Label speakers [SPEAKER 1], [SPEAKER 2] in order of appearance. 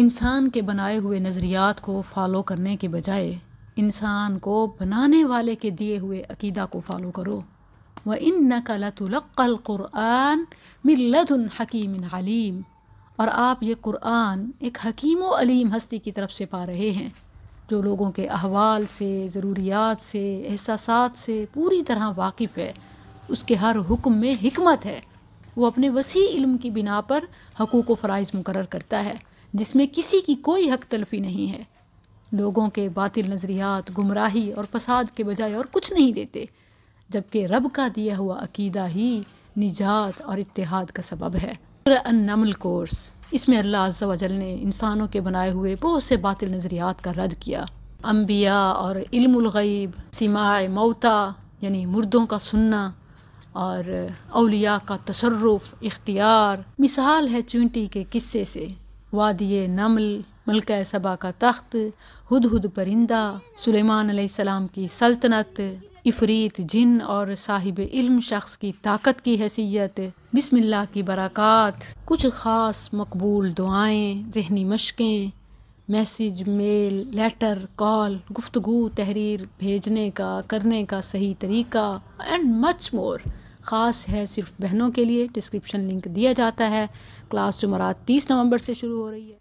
[SPEAKER 1] इंसान के बनाए हुए नज़रियात को फॉलो करने के बजाय इंसान को बनाने वाले के दिए हुए अकीदा को फॉलो करो व इन नकल क़ुरान मिल्लतन हकीम अलीम और आप ये कुरान एक हकीम अलीम हस्ती की तरफ से पा रहे हैं जो लोगों के अहवाल से ज़रूरियात से एहसास से पूरी तरह वाकिफ़ है उसके हर हुक्म में हमत है वो अपने वसी इल्म की बिना पर हकूक़ व फ़राइज मुकर करता है जिसमें किसी की कोई हक तलफी नहीं है लोगों के बातिल नज़रियात गुमराही और फसाद के बजाय और कुछ नहीं देते जबकि रब का दिया हुआ अकीदा ही निजात और इतिहाद का सबब है नमल कोर्स इसमें अल्लाह अज़्ज़ा ने इंसानों के बनाए हुए बहुत से बातिल नज़रियात का रद्द किया अम्बिया और इल्मगैब सिमाए मौता यानी मुर्दों का सुनना और अलिया का तसरफ़ इख्तियार मिसाल है चूंटी के किस्से से वादिय नमल मलक सबा का तख्त हद हद परिंदा सुलेमान सलाम की सल्तनत इफरीत जिन और साहिब इल्म शख्स की ताकत की हैसियत बिस्मिल्लाह की बरक़ात कुछ ख़ास मकबूल दुआएं जहनी मशक़ें मैसेज मेल लेटर कॉल गुफ्तगु तहरीर भेजने का करने का सही तरीका एंड मच मोर ख़ास है सिर्फ बहनों के लिए डिस्क्रिप्शन लिंक दिया जाता है क्लास जुमरात तीस नवंबर से शुरू हो रही है